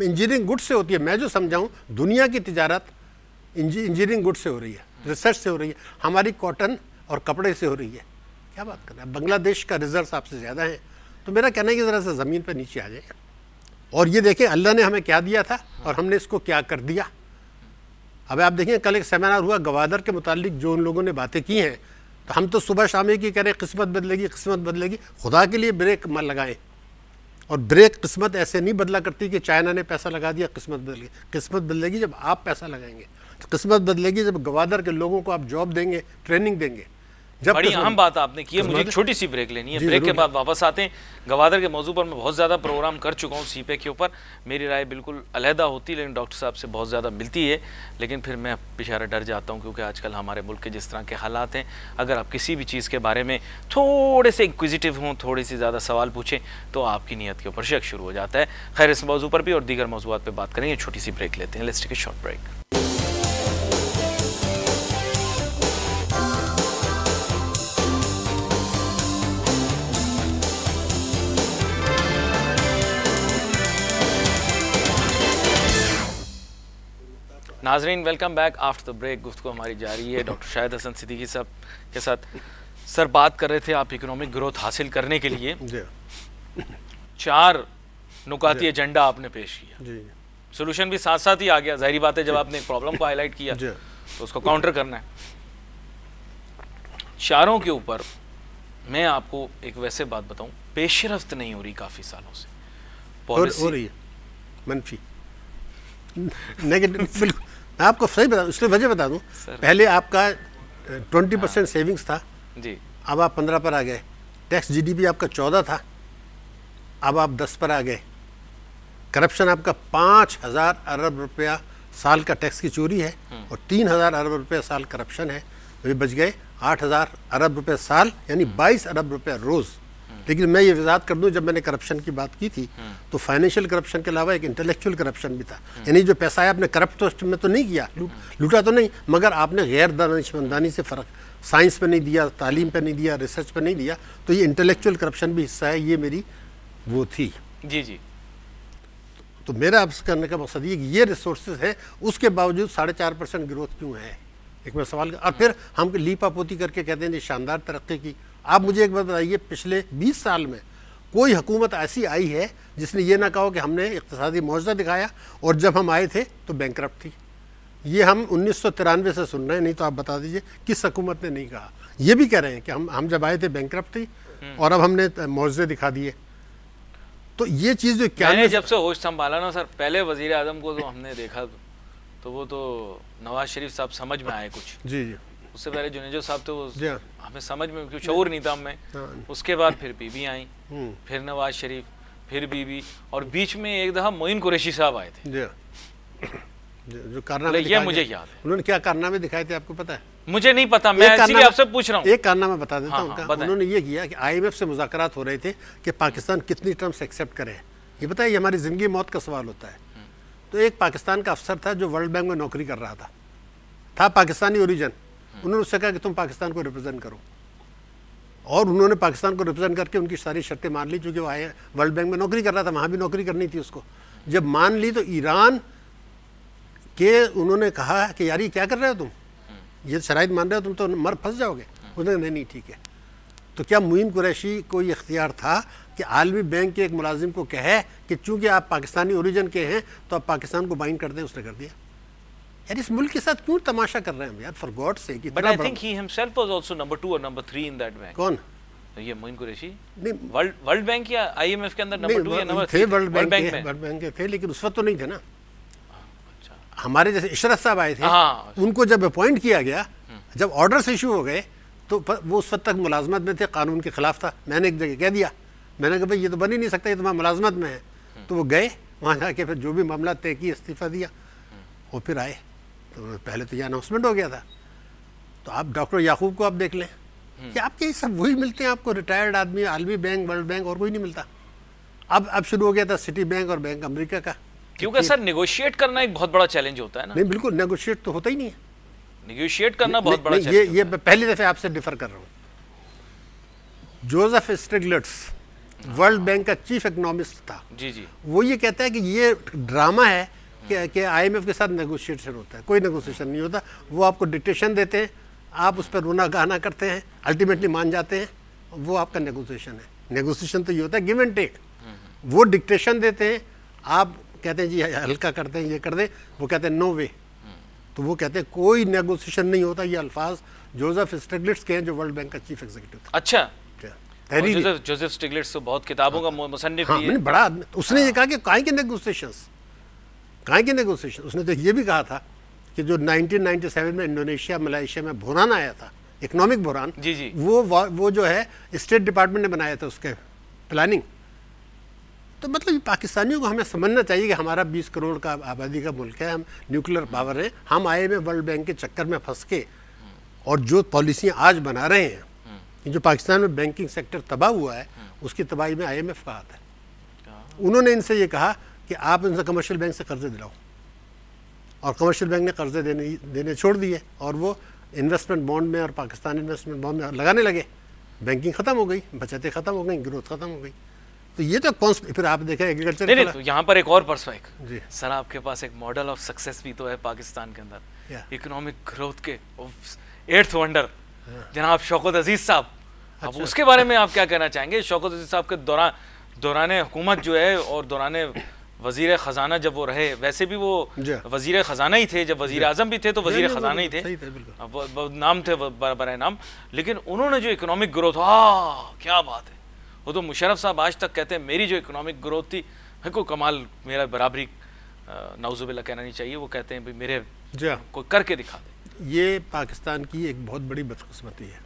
[SPEAKER 2] इंजीनियरिंग गुड से होती है मैं जो समझाऊँ दुनिया की तजारत इंजीनियरिंग गुड से हो रही है रिसर्च से हो रही है हमारी कॉटन और कपड़े से हो रही है क्या बात कर रहे हैं बांग्लादेश का रिजर्व आपसे ज़्यादा है तो मेरा कहना है कि ज़रा सा ज़मीन पर नीचे आ जाए और ये देखें अल्लाह ने हमें क्या दिया था और हमने इसको क्या कर दिया अब आप देखिए कल एक सेमिनार हुआ गवादर के मुतालिक जो उन लोगों ने बातें की हैं तो हम तो सुबह शाम ही की कह रहे किस्मत बदलेगी किस्मत बदलेगी खुदा के लिए ब्रेक मत लगाएं और ब्रेक किस्मत ऐसे नहीं बदला करती कि चाइना ने पैसा लगा दिया किस्मत बदलेगी किस्मत बदलेगी जब आप पैसा लगाएंगे तो किस्मत बदलेगी जब गवादर के लोगों को आप जॉब देंगे ट्रेनिंग देंगे
[SPEAKER 1] बड़ी अहम बात आपने की है मुझे छोटी सी ब्रेक लेनी है ब्रेक के बाद वापस आते हैं गवादर के मौजूद पर मैं बहुत ज़्यादा प्रोग्राम कर चुका हूँ सीपे e के ऊपर मेरी राय बिल्कुल अलहदा होती लेकिन डॉक्टर साहब से बहुत ज़्यादा मिलती है लेकिन फिर मैं बेचारा डर जाता हूँ क्योंकि आजकल हमारे मुल्क के जिस तरह के हालात हैं अगर आप किसी भी चीज़ के बारे में थोड़े से इंक्विजिटिव हों थोड़ी सी ज़्यादा सवाल पूछें तो आपकी नीयत के ऊपर शक शुरू हो जाता है खैर इस मौजू पर भी और दीगर मौजूद पर बात करेंगे छोटी सी ब्रेक लेते हैं let's take a short break नाजरीन welcome back after the break गुफ्तु हमारी जारी है डॉक्टर शाहिद हसन सिद्दीकी साहब के साथ सर बात कर रहे थे आप इकोनॉमिक ग्रोथ हासिल करने के लिए चार नुकाती एजेंडा आपने पेश किया सोल्यूशन भी साथ साथ ही आ गया जाहरी बात है जब आपने प्रॉब्लम को हाईलाइट किया तो उसको काउंटर करना है चारों के ऊपर मैं आपको एक वैसे बात बताऊं पेशरफ्त नहीं हो रही काफ़ी सालों से हो रही
[SPEAKER 2] है मनफी नेगेटिव बिल्कुल मैं आपको सही बता दूँ इसलिए वजह बता दूँ पहले आपका ट्वेंटी परसेंट सेविंग्स था जी अब आप पंद्रह पर आ गए टैक्स जीडीपी आपका चौदह था अब आप दस पर आ गए करप्शन आपका पाँच हज़ार अरब रुपया साल का टैक्स की चोरी है हम्म। और तीन हज़ार अरब रुपया साल करप्शन है वे बच गए आठ हज़ार अरब रुपये साल यानी बाईस अरब रुपया रोज़ लेकिन मैं ये वजात कर दूं जब मैंने करप्शन की बात की थी हम्म। तो फाइनेंशियल करप्शन के अलावा एक इंटेलेक्चुअल करप्शन भी था हम्म। यानी जो पैसा है आपने करप्ट तो में तो नहीं किया हम्म। लूटा तो नहीं मगर आपने गैर दानशमंदानी से फ़र्क साइंस पर नहीं दिया तालीम पर नहीं दिया रिसर्च पर नहीं दिया तो ये इंटेलेक्चुअल करप्शन भी हिस्सा है ये मेरी वो थी जी जी तो मेरा आपसे करने का मकसद ये ये रिसोर्सेज है उसके बावजूद साढ़े चार परसेंट ग्रोथ क्यों है एक मैं सवाल और फिर हम लीपा पोती करके कहते हैं जी शानदार तरक्की की आप मुझे एक बात बताइए पिछले 20 साल में कोई हुकूमत ऐसी आई है जिसने ये ना कहा कि हमने इकतदी मुआवजा दिखाया और जब हम आए थे तो बैंक थी ये हम उन्नीस से सुन रहे हैं नहीं तो आप बता दीजिए किस हकूमत ने नहीं कहा ये भी कह रहे हैं कि हम हम जब आए थे बैंक थी हम्म। और अब हमने मुआवजे दिखा दिए तो ये चीज़ जो क्या मैंने
[SPEAKER 1] जब से होश संभाला ना सर पहले वजीर आजम को तो हमने देखा तो वो तो नवाज शरीफ साहब समझ में आए कुछ जी जी उससे पहले जुनेजो साहब तो हमें समझ में क्यों और नहीं था हमें हाँ। उसके बाद फिर बीबी आई हम्म। फिर नवाज शरीफ फिर बीबी और बीच में एक दफा मोइन कुरेशी साहब आए
[SPEAKER 2] थे हाँ। जो कारनामे ये मुझे याद है उन्होंने क्या कारनामे दिखाए थे
[SPEAKER 1] आपको पता है मुझे नहीं पता मैं इसीलिए आपसे पूछ रहा हूँ एक
[SPEAKER 2] कारनामा बता देता हूँ हाँ,
[SPEAKER 1] उन्होंने ये किया कि आईएमएफ
[SPEAKER 2] से मुजाकरात हो रहे थे कि पाकिस्तान कितनी टर्म्स एक्सेप्ट करे ये ये हमारी ज़िंदगी मौत का सवाल होता है हम्म। तो एक पाकिस्तान का अफसर था जो वर्ल्ड बैंक में नौकरी कर रहा था था पाकिस्तानी ओरिजन हम्म। उन्होंने उससे कहा कि तुम पाकिस्तान को रिप्रेजेंट करो और उन्होंने पाकिस्तान को रिप्रेजेंट करके उनकी सारी शर्तें मान ली चूँकि वो आए वर्ल्ड बैंक में नौकरी कर रहा था वहाँ भी नौकरी करनी थी उसको जब मान ली तो ईरान के उन्होंने कहा कि यार ये क्या कर रहे हो तुम हम्म। ये शराइ मान रहे हो तुम तो मर फंस जाओगे हम्म। उन्होंने नहीं नहीं ठीक है तो क्या मुइन कुरैशी को ये इख्तियार था कि आलमी बैंक के एक मुलाजिम को कहे कि चूंकि आप पाकिस्तानी ओरिजन के हैं तो आप पाकिस्तान को बाइंड कर दें उसने कर दिया यार इस मुल्क के साथ क्यों तमाशा कर रहे हैं हम यार
[SPEAKER 1] फॉर गॉड से but I think he himself was also number 2 और नंबर 3 इन दैट बैंक कौन ये मोइन कुरैशी नहीं वर्ल्ड वर्ल्ड बैंक या आईएमएफ के अंदर नंबर 2 या नंबर 3 थे वर्ल्ड बैंक
[SPEAKER 2] वर्ल्ड बैंक के थे लेकिन उस वक्त तो नहीं थे ना अच्छा हमारे जैसे इशरत साहब आए थे हाँ, हाँ। उनको जब अपॉइंट किया गया हम्म। जब ऑर्डर्स इशू हो गए तो वो उस वक्त तक मुलाजमत में थे कानून के खिलाफ था मैंने एक जगह कह दिया मैंने कहा भाई ये तो बन ही नहीं सकता ये तो मुलाजमत में है हम्म। तो वो गए वहाँ जाके फिर जो भी मामला तय किया इस्तीफ़ा दिया हम्म। वो फिर आए तो पहले तो ये अनाउंसमेंट हो गया था तो आप डॉक्टर याकूब को आप देख लें
[SPEAKER 3] हम्म। कि
[SPEAKER 2] आपके ये सब वही मिलते हैं आपको रिटायर्ड आदमी आलमी बैंक वर्ल्ड बैंक और कोई नहीं मिलता अब अब शुरू हो गया था सिटी बैंक और बैंक अमेरिका का
[SPEAKER 1] क्योंकि सर नेगोशिएट करना एक बहुत बड़ा चैलेंज होता है ना नहीं
[SPEAKER 2] बिल्कुल नेगोशिएट तो होता ही नहीं है
[SPEAKER 1] नेगोशिएट करना बहुत बड़ा ये
[SPEAKER 2] ये पहली दफ़े आपसे डिफर कर रहा हूँ जोसेफ स्ट्रिगलट्स वर्ल्ड बैंक का चीफ इकोनॉमिस्ट था जी जी वो ये कहता है कि ये ड्रामा है कि आईएमएफ के साथ नेगोशिएशन होता है कोई नेगोशिएशन नहीं होता वो आपको डिक्टेशन देते हैं आप उस पर रोना गाना करते हैं अल्टीमेटली मान जाते हैं वो आपका नेगोशिएशन है नेगोशिएशन तो ये होता है गिव एंड टेक वो डिक्टेशन देते हैं आप कहते हैं जी हल्का करते हैं ये कर दें वो कहते हैं नो वे हम्म। तो वो कहते हैं कोई नेगोशिएशन नहीं होता ये अल्फाज जोसेफ स्टेगलिट्स के हैं जो वर्ल्ड बैंक का चीफ एग्जीक्यूटिव
[SPEAKER 1] अच्छा जोसेफ अच्छा। स्टिगलिट्स तो बहुत किताबों हाँ, का मुसन्फ हाँ, है। बड़ा
[SPEAKER 2] उसने हाँ, ये कहा कि काहे के नेगोशिएशंस कहाँ की नेगोशिएशन उसने तो ये भी कहा था कि जो 1997 में इंडोनेशिया मलेशिया में बुरान आया था इकोनॉमिक बुरान जी जी वो वो जो है स्टेट डिपार्टमेंट ने बनाया था उसके प्लानिंग तो मतलब पाकिस्तानियों को हमें समझना चाहिए कि हमारा 20 करोड़ का आबादी का मुल्क है हम न्यूक्लियर पावर हैं हम आए हुए वर्ल्ड बैंक के चक्कर में फंस के और जो पॉलिसियाँ आज बना रहे
[SPEAKER 3] हैं
[SPEAKER 2] जो पाकिस्तान में बैंकिंग सेक्टर तबाह हुआ है उसकी तबाही में आई एम एफ का हाथ है उन्होंने इनसे ये कहा कि आप उनसे कमर्शियल बैंक से कर्ज़े दिलाओ और कमर्शियल बैंक ने कर्ज़े देने देने छोड़ दिए और वो इन्वेस्टमेंट बॉन्ड में और पाकिस्तान इन्वेस्टमेंट बॉन्ड में लगाने लगे बैंकिंग ख़त्म हो गई बचतें ख़त्म हो गई ग्रोथ ख़त्म हो गई तो ये तो कौन फिर आप देखें एग्रीकल्चर नहीं, नहीं तो
[SPEAKER 1] यहाँ पर एक और परसों एक जी सर आपके पास एक मॉडल ऑफ सक्सेस भी तो है पाकिस्तान के अंदर इकोनॉमिक ग्रोथ के एट्थ वंडर जनाब शौकत अजीज साहब अच्छा, अब उसके बारे में आप क्या कहना चाहेंगे शौकत अजीज साहब के दौरान दौरान हुकूमत जो है और दौरान वजीर ख़जाना जब वो रहे वैसे भी वो वजीर ख़जाना ही थे जब वजीर अजम भी थे तो वजीर ख़जाना ही थे, नाम थे बरबर नाम लेकिन उन्होंने जो इकनॉमिक ग्रोथ आ क्या बात है वो तो मुशरफ साहब आज तक कहते हैं मेरी जो इकनॉमिक ग्रोथ थी है को कमाल मेरा बराबरी नाउजुबिल्ला कहना नहीं चाहिए वो कहते हैं भाई मेरे हाँ। को करके दिखा
[SPEAKER 2] दे ये पाकिस्तान की एक बहुत बड़ी बदकस्मती है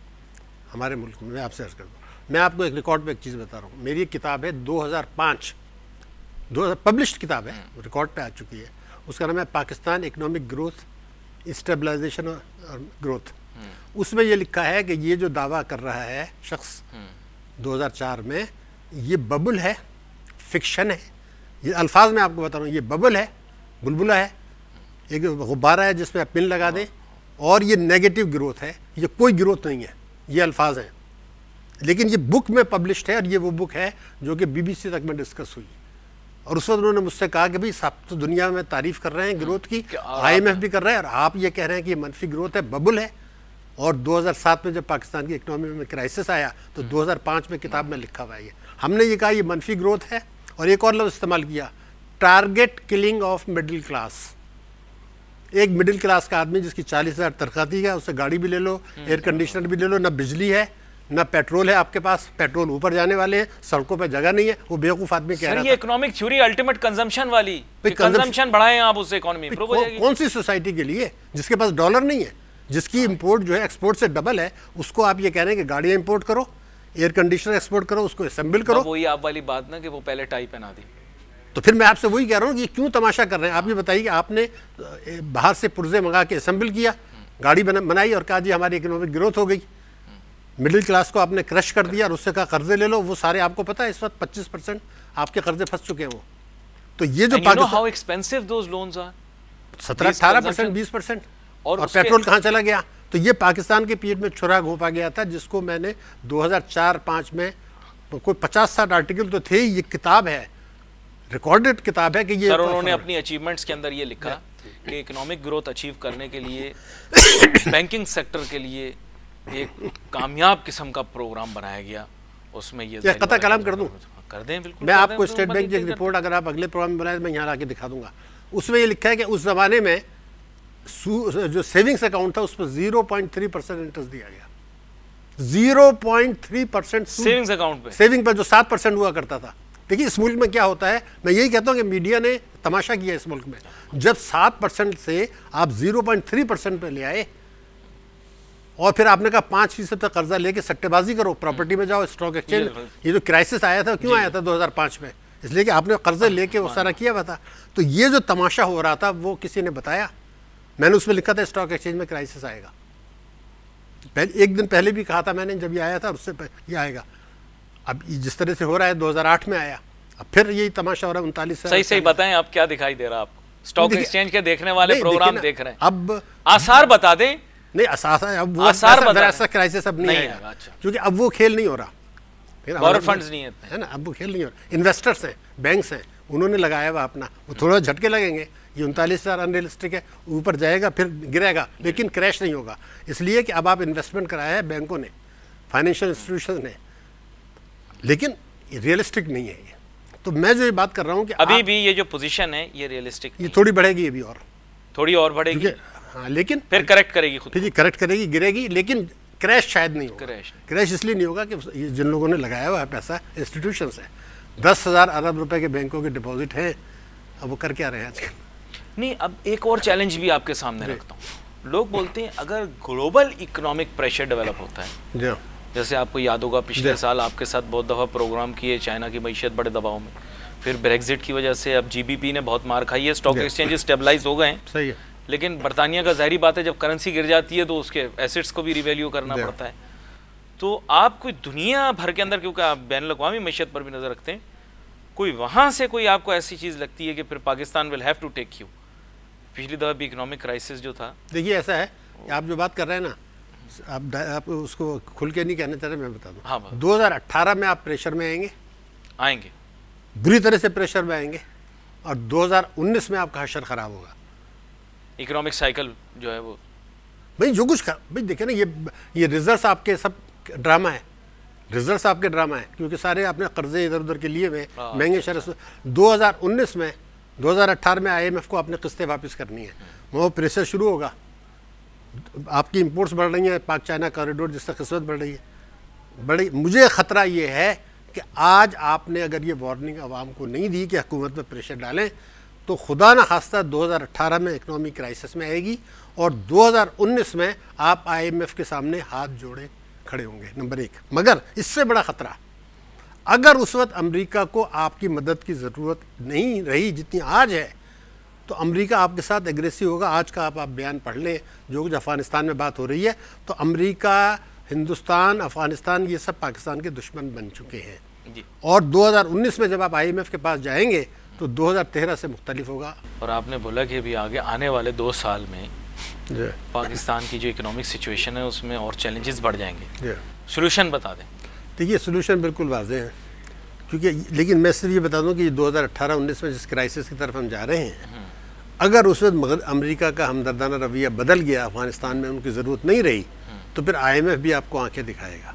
[SPEAKER 2] हमारे मुल्क में आपसे अर्ज कर दूँ मैं आपको एक रिकॉर्ड पे एक चीज़ बता रहा हूँ मेरी किताब है 2005 दो पब्लिश किताब है रिकॉर्ड पे आ चुकी है उसका नाम है पाकिस्तान इकोनॉमिक ग्रोथ स्टेबलाइजेशन और ग्रोथ हम्म। उसमें ये लिखा है कि ये जो दावा कर रहा है शख्स 2004 हम्म। में ये बबुल है फिक्शन है ये अल्फाज में आपको बता रहा हूँ ये बबल है बुलबुला है एक गुब्बारा है जिसमें आप पिन लगा दें हाँ। और ये नेगेटिव ग्रोथ है ये कोई ग्रोथ नहीं है ये अल्फाज हैं लेकिन ये बुक में पब्लिश है और ये वो बुक है जो कि बीबीसी तक में डिस्कस हुई और उस वक्त उन्होंने मुझसे कहा कि भाई सब तो दुनिया में तारीफ कर रहे हैं ग्रोथ की आईएमएफ भी कर रहे हैं और आप ये कह रहे हैं कि मनफी ग्रोथ है बबुल है और 2007 में जब पाकिस्तान की इकनॉमी में क्राइसिस आया तो 2005 हम्म। में किताब में लिखा हुआ है ये हमने ये कहा ये मनफी ग्रोथ है और एक और लफ्ज़ इस्तेमाल किया target killing of middle class एक मिडिल क्लास का आदमी जिसकी चालीस हज़ार तरखाती है उससे गाड़ी भी ले लो एयर हम्म। कंडीशनर भी ले लो ना बिजली है ना पेट्रोल है आपके पास पेट्रोल ऊपर जाने वाले हैं सड़कों पे जगह नहीं है वो बेवकूफ आदमी कह रहा है
[SPEAKER 1] इकोनॉमिक थ्योरी अल्टीमेट कंजम्पशन वाली कंजम्पशन बढ़ाएं आप उस इकोनॉमी
[SPEAKER 2] कौन सी सोसाइटी के लिए जिसके पास डॉलर नहीं है जिसकी इम्पोर्ट हाँ। जो है एक्सपोर्ट से डबल है उसको आप ये कह रहे हैं कि गाड़ियाँ इम्पोर्ट करो एयर कंडीशनर एक्सपोर्ट करो उसको असेंबल करो वही
[SPEAKER 1] आप वाली बात ना कि वो पहले टाई पहना दी
[SPEAKER 2] तो फिर मैं आपसे वही कह रहा हूँ कि क्यों तमाशा कर रहे हैं आप ये बताइए आपने बाहर से पुर्जे मंगा के असेंबल किया हाँ। गाड़ी बनाई और कहा जी हमारी इकोनॉमिक ग्रोथ हो गई मिडिल क्लास को आपने क्रश कर दिया और उससे कहा कर्जे ले लो वो सारे आपको पता है इस वक्त 25 परसेंट आपके कर्जे फंस चुके हैं वो तो ये जो how expensive those loans are सत्रह अठारह परसेंट बीस परसेंट और, और पेट्रोल कहाँ चला गया तो ये पाकिस्तान के पीठ में छुरा घोपा गया था जिसको मैंने 2004-5 में कोई पचास साठ आर्टिकल तो थे ये किताब है रिकॉर्डेड किताब है कि ये सर उन्होंने अपनी
[SPEAKER 1] अचीवमेंट्स के अंदर ये लिखा कि इकोनॉमिक ग्रोथ अचीव करने के लिए बैंकिंग सेक्टर के लिए एक कामयाब किस्म का प्रोग्राम बनाया गया उसमें ये कथा कलाम कर दूँ कर दें बिल्कुल मैं आपको स्टेट तो बैंक की रिपोर्ट
[SPEAKER 2] अगर आप अगले प्रोग्राम में बनाए मैं यहाँ आके दिखा दूंगा उसमें ये लिखा है कि उस ज़माने में जो सेविंग्स अकाउंट था उस पर zero point three percent interest दिया गया zero point three percent savings account पे सेविंग पर जो सात परसेंट हुआ करता था देखिए इस मुल्क में क्या होता है मैं यही कहता हूं कि मीडिया ने तमाशा किया इस मुल्क में जब सात परसेंट से आप जीरो पॉइंट थ्री परसेंट पर ले आए और फिर आपने कहा पांच फीसद तक कर्जा लेके सट्टेबाजी करो प्रॉपर्टी में जाओ स्टॉक एक्सचेंज ये जो क्राइसिस आया था क्यों आया था 2005 में इसलिए कि आपने कर्जा हाँ, लेके वो हाँ। सारा किया हुआ था तो ये जो तमाशा हो रहा था वो किसी ने बताया मैंने उसमें लिखा था स्टॉक एक्सचेंज में क्राइसिस आएगा पहले एक दिन पहले भी कहा था मैंने जब ये आया था उससे ये आएगा अब जिस तरह से हो रहा है दो में आया अब फिर यही तमाशा हो रहा है उनतालीस सही सही
[SPEAKER 1] बताएं आप क्या दिखाई दे रहा है आपको स्टॉक एक्सचेंज के देखने वाले प्रोग्राम देख रहे हैं अब आसार बता दें नहीं
[SPEAKER 2] अब वो क्राइसिस अब नहीं, नहीं अच्छा। क्योंकि अब वो खेल नहीं हो रहा
[SPEAKER 1] फिर फंड्स नहीं है
[SPEAKER 2] है ना अब वो खेल नहीं हो रहा इन्वेस्टर्स हैं बैंक्स हैं उन्होंने लगाया हुआ अपना वो थोड़ा झटके लगेंगे ये उनतालीस हज़ार अनरियलिस्टिक है ऊपर जाएगा फिर गिरेगा लेकिन क्रैश नहीं होगा इसलिए कि अब आप इन्वेस्टमेंट कराया है बैंकों ने फाइनेंशियल इंस्टीट्यूशन ने लेकिन रियलिस्टिक नहीं है ये तो मैं जो ये बात कर रहा हूँ कि अभी
[SPEAKER 1] भी ये जो पोजीशन है ये रियलिस्टिक ये थोड़ी बढ़ेगी अभी और थोड़ी और बढ़ेगी हाँ लेकिन फिर करेक्ट करेगी खुद
[SPEAKER 2] जी करेक्ट करेगी गिरेगी लेकिन क्रैश शायद नहीं होगा क्रैश क्रैश इसलिए नहीं होगा कि जिन लोगों ने लगाया हुआ है पैसा इंस्टीट्यूशन है दस हज़ार अरब रुपए के बैंकों के डिपॉजिट हैं अब वो कर क्या रहे
[SPEAKER 1] हैं आजकल नहीं अब एक और चैलेंज भी आपके सामने रखता हूँ लोग बोलते हैं अगर ग्लोबल इकोनॉमिक प्रेशर डेवलप होता है जैसे आपको याद होगा पिछले साल आपके साथ बहुत दफ़ा प्रोग्राम किए चाइना की मीशत बड़े दबाव में फिर ब्रेग्जिट की वजह से अब जीबीपी ने बहुत मार खाई है स्टॉक एक्सचेंजेस स्टेबलाइज हो गए हैं सही है लेकिन बरतानिया का जहरी बात है जब करेंसी गिर जाती है तो उसके एसेट्स को भी रिवेल्यू करना पड़ता है तो आप कोई दुनिया भर के अंदर क्योंकि आप बैन अवी मीशत पर भी नज़र रखते हैं कोई वहाँ से कोई आपको ऐसी चीज़ लगती है कि फिर Pakistan will have to take you पिछली दफ़ा भी इकोनॉमिक क्राइसिस जो था
[SPEAKER 2] देखिए ऐसा है आप जो बात कर रहे हैं ना आप आप उसको खुल के नहीं कहना चाह रहे मैं बता दूँ हाँ दो हज़ार अट्ठारह में आप प्रेशर में आएंगे आएंगे बुरी तरह से प्रेशर में आएंगे और 2019 में आपका हशर ख़राब होगा
[SPEAKER 1] इकोनॉमिक साइकिल जो है वो
[SPEAKER 2] भाई जो कुछ भाई देखे ना ये ये रिजल्ट आपके सब ड्रामा है रिजल्ट आपके ड्रामा है क्योंकि सारे आपने कर्जे इधर उधर के लिए हुए हाँ, अच्छा, महंगे शहर अच्छा। दो हज़ार उन्नीस में 2018 में आईएमएफ को आपने किस्तें वापस करनी है वो प्रेशर शुरू होगा आपकी इंपोर्ट्स बढ़ रही हैं पाक चाइना कॉरिडोर जिससे किस्मत बढ़ रही है बड़ी मुझे ख़तरा ये है कि आज आपने अगर ये वार्निंग आवाम को नहीं दी कि हुकूमत पर प्रेशर डालें तो खुदा न खास्ता 2018 में इकनॉमिक क्राइसिस में आएगी और 2019 में आप आईएमएफ के सामने हाथ जोड़े खड़े होंगे नंबर एक मगर इससे बड़ा ख़तरा अगर उस वक्त अमेरिका को आपकी मदद की ज़रूरत नहीं रही जितनी आज है तो अमेरिका आपके साथ एग्रेसिव होगा आज का आप, आप बयान पढ़ लें जो कुछ अफ़गानिस्तान में बात हो रही है तो अमरीका हिंदुस्तान अफ़गानिस्तान ये सब पाकिस्तान के दुश्मन बन चुके हैं और 2019 में जब आप आईएमएफ के पास जाएंगे तो 2013 से मुख्तलिफ होगा
[SPEAKER 1] और आपने बोला कि अभी आगे आने वाले दो साल में पाकिस्तान की जो इकोनॉमिक सिचुएशन है उसमें और चैलेंजेस बढ़ जाएंगे सोल्यूशन बता दें
[SPEAKER 2] देखिए सोल्यूशन बिल्कुल वाजे हैं क्योंकि लेकिन मैं सिर्फ ये बता दूँ कि अठारह उन्नीस में जिस क्राइसिस की तरफ हम जा रहे हैं हम्म। अगर उस वक्त अमरीका का हमदर्दाना रवैया बदल गया अफगानिस्तान में उनकी ज़रूरत नहीं रही हम्म। तो फिर आईएमएफ भी आपको आंखें दिखाएगा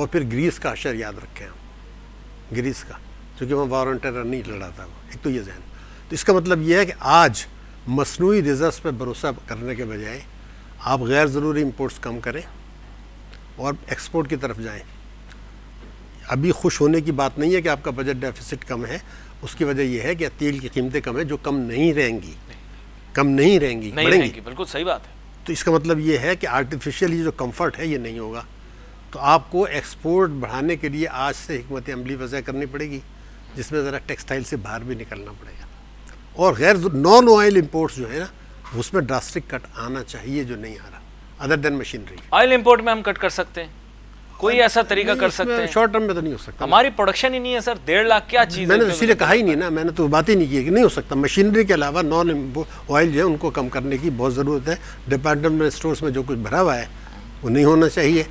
[SPEAKER 2] और फिर ग्रीस का अशर याद रखें हम ग्रीस का क्योंकि वहाँ वार ऑन टेरर नहीं लड़ा था एक तो ये जहन तो इसका मतलब ये है कि आज मसनू रिजर्व पर भरोसा करने के बजाय आप गैर ज़रूरी इम्पोर्ट्स कम करें और एक्सपोर्ट की तरफ जाएँ अभी खुश होने की बात नहीं है कि आपका बजट डेफिसिट कम है उसकी वजह यह है कि तेल की कीमतें कम है जो कम नहीं रहेंगी कम नहीं रहेंगी नहीं रहेंगी
[SPEAKER 1] बिल्कुल सही बात है
[SPEAKER 2] तो इसका मतलब ये है कि आर्टिफिशियल ये जो कंफर्ट है ये नहीं होगा तो आपको एक्सपोर्ट बढ़ाने के लिए आज से हमत अमली वजह करनी पड़ेगी जिसमें ज़रा टेक्सटाइल से बाहर भी निकलना पड़ेगा और गैर नॉन ऑयल इम्पोर्ट्स जो है ना उसमें ड्रास्टिक कट आना चाहिए जो नहीं आ रहा other than machinery
[SPEAKER 1] oil import में हम कट कर सकते हैं कोई ऐसा तरीका कर सकते हैं शॉर्ट
[SPEAKER 2] टर्म में तो नहीं हो सकता
[SPEAKER 1] हमारी प्रोडक्शन ही नहीं है सर डेढ़ लाख क्या चीज़ मैंने तो इसीलिए तो
[SPEAKER 2] कहा ही नहीं ना मैंने तो बात ही नहीं की कि नहीं हो सकता मशीनरी के अलावा नॉन ऑयल जो है उनको कम करने की बहुत ज़रूरत है डिपार्टमेंट स्टोर्स में जो कुछ भरा हुआ है वो नहीं होना चाहिए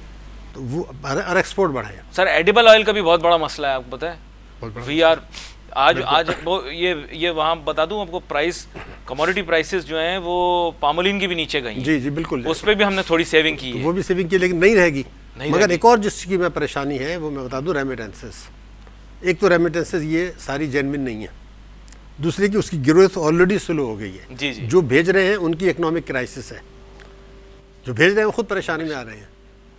[SPEAKER 2] तो वो और एक्सपोर्ट बढ़ाए
[SPEAKER 1] सर एडिबल ऑयल का भी बहुत बड़ा मसला है आपको बताएं वी आर आज आज वो ये ये वहाँ बता दूँ आपको प्राइस कमोडिटी प्राइसेस जो हैं वो पामोलिन की भी नीचे गई जी जी बिल्कुल उस पर भी हमने थोड़ी सेविंग की तो वो
[SPEAKER 2] भी सेविंग की लेकिन नहीं रहेगी नहीं मगर एक और जिसकी मैं परेशानी है वो मैं बता दूँ रेमिटेंसेस एक तो रेमिटेंसेस ये सारी जेनविन नहीं है दूसरी की उसकी ग्रोथ ऑलरेडी स्लो हो गई है जी जी जो भेज रहे हैं उनकी इकोनॉमिक क्राइसिस है जो भेज रहे हैं वो खुद परेशानी में
[SPEAKER 1] आ रहे हैं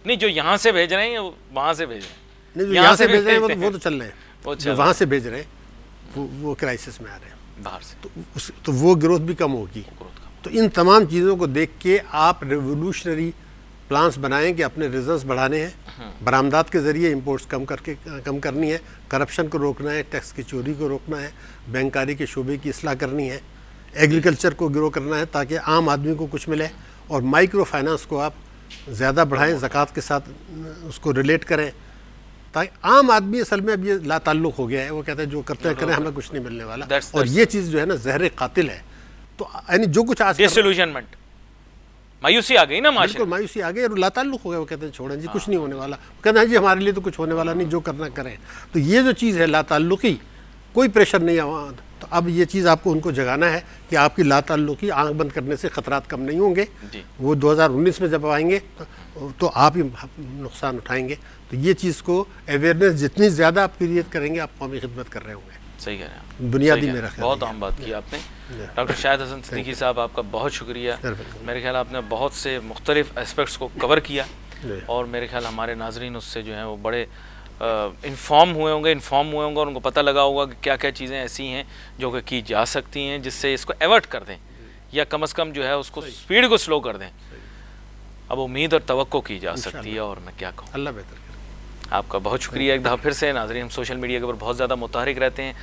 [SPEAKER 1] नहीं जो यहाँ से भेज रहे हैं वहाँ से भेज रहे हैं नहीं जो यहाँ से भेज तो- रहे हैं वो तो चल रहे हैं
[SPEAKER 2] जो वहाँ से भेज रहे हैं वो वो क्राइसिस में आ रहे हैं बाहर से तो उस तो वो ग्रोथ भी कम होगी तो इन तमाम चीज़ों को देख के आप रेवोल्यूशनरी प्लान्स बनाएं कि अपने रिजर्व बढ़ाने हैं हम्म। बरामदात के ज़रिए इम्पोर्ट्स कम करके कम करनी है करप्शन को रोकना है टैक्स की चोरी को रोकना है बैंकारी के शोबे की असलाह करनी है एग्रीकल्चर को ग्रो करना है ताकि आम आदमी को कुछ मिले और माइक्रो फाइनेंस को आप ज़्यादा बढ़ाएं ज़क़़त के साथ उसको रिलेट करें ताकि आम आदमी असल में अब ये लाताल्लुक हो गया है वो कहते हैं जो करते हैं करें हमें कुछ नहीं मिलने वाला that's, that's और ये चीज़ जो है ना जहर कातिल
[SPEAKER 1] है तो यानी जो कुछ आज डिसल्यूजनमेंट मायूसी आ गई ना बिल्कुल
[SPEAKER 2] मायूसी आ गई और लाताल्लुक हो गया वो कहते हैं छोड़ें जी कुछ हाँ। नहीं होने वाला कहते हैं जी हमारे लिए तो कुछ होने वाला नहीं जो करना करें तो ये जो चीज़ है लाताल्लुकी कोई प्रेशर नहीं है तो अब ये चीज़ आपको उनको जगाना है कि आपकी लाताल्लुकी आंख बंद करने से खतरात कम नहीं होंगे वो 2019 में जब आएंगे तो आप ही नुकसान उठाएंगे तो ये चीज़ को अवेयरनेस जितनी ज़्यादा आप क्रिएट करेंगे आप कौमी खिदमत कर रहे होंगे
[SPEAKER 1] सही कह रहे हैं बुनियादी मेरा बहुत अहम बात की आपने डॉक्टर शाहिद हसन सदीकी साहब आपका बहुत शुक्रिया मेरे ख्याल आपने बहुत से मुख्तलिफ एस्पेक्ट्स को कवर किया और मेरे ख्याल हमारे नाजरन उससे जो है वो बड़े इन्फॉर्म हुए होंगे इन्फॉर्म हुए होंगे और उनको पता लगा होगा कि क्या क्या चीज़ें ऐसी हैं जो कि की जा सकती हैं जिससे इसको एवर्ट कर दें या कम अज़ कम जो है उसको स्पीड को स्लो कर दें अब उम्मीद और तो की जा सकती है और मैं क्या कहूँ अल्लाह बेहतर आपका बहुत शुक्रिया एक दफ़ा फिर से नाजरी हम सोशल मीडिया के ऊपर बहुत ज़्यादा मुतहरिक रहते हैं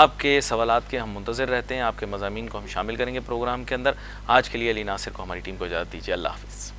[SPEAKER 1] आपके सवाल के हम मुंतज़र रहते हैं आपके मजामी को हम शामिल करेंगे प्रोग्राम के अंदर आज के लिए अली नासिर को हमारी टीम को इजाज़त दीजिए अल्लाह हाफिज़